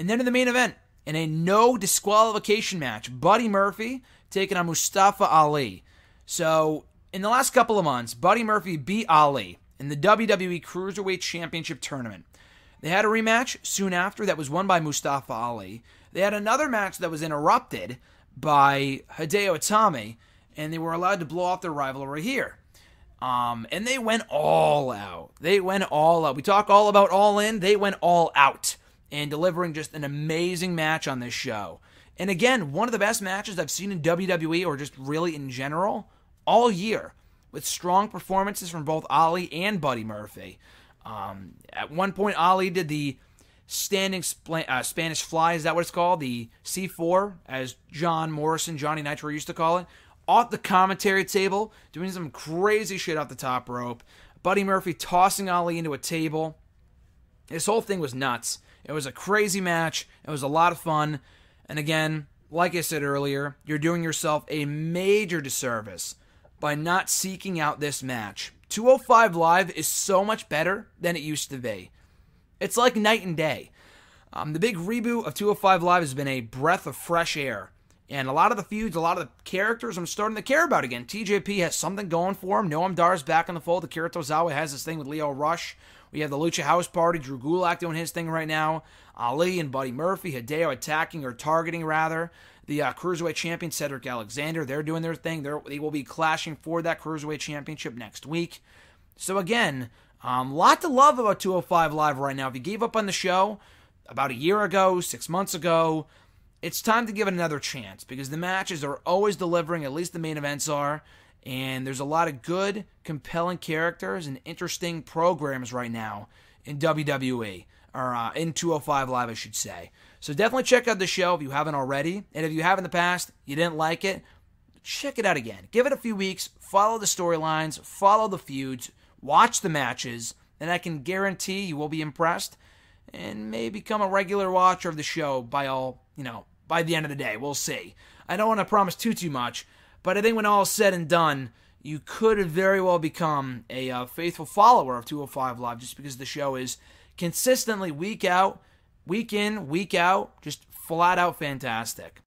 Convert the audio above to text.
And then in the main event, in a no disqualification match, Buddy Murphy taking on Mustafa Ali. So, in the last couple of months, Buddy Murphy beat Ali in the WWE Cruiserweight Championship tournament. They had a rematch soon after that was won by Mustafa Ali. They had another match that was interrupted by Hideo Itami, and they were allowed to blow off their rivalry here. Um, and they went all out. They went all out. We talk all about all in, they went all out and delivering just an amazing match on this show. And again, one of the best matches I've seen in WWE or just really in general all year, with strong performances from both Ali and Buddy Murphy. Um, at one point, Ali did the standing spl- uh, Spanish fly, is that what it's called? The C4, as John Morrison, Johnny Nitro used to call it, off the commentary table, doing some crazy shit off the top rope. Buddy Murphy tossing Ali into a table. This whole thing was nuts. It was a crazy match. It was a lot of fun. And again, like I said earlier, you're doing yourself a major disservice by not seeking out this match. 205 Live is so much better than it used to be. It's like night and day. Um, the big reboot of 205 Live has been a breath of fresh air and a lot of the feuds, a lot of the characters I'm starting to care about again. TJP has something going for him. Noam Dar's back in the fold. The Tozawa has this thing with Leo Rush. We have the Lucha House Party, Drew Gulak doing his thing right now. Ali and Buddy Murphy, Hideo attacking or targeting, rather. The uh, Cruiserweight Champion, Cedric Alexander, they're doing their thing. They're, they will be clashing for that Cruiserweight Championship next week. So, again, a um, lot to love about 205 Live right now. If you gave up on the show about a year ago, six months ago, it's time to give it another chance because the matches are always delivering, at least the main events are. And there's a lot of good, compelling characters and interesting programs right now in WWE, or uh, in 205 Live, I should say. So definitely check out the show if you haven't already. And if you have in the past, you didn't like it, check it out again. Give it a few weeks, follow the storylines, follow the feuds, watch the matches, and I can guarantee you will be impressed and may become a regular watcher of the show by all, you know, by the end of the day. We'll see. I don't want to promise too too much, but I think when all is said and done, you could very well become a uh, faithful follower of 205 Live just because the show is consistently week out, week in, week out, just flat out fantastic.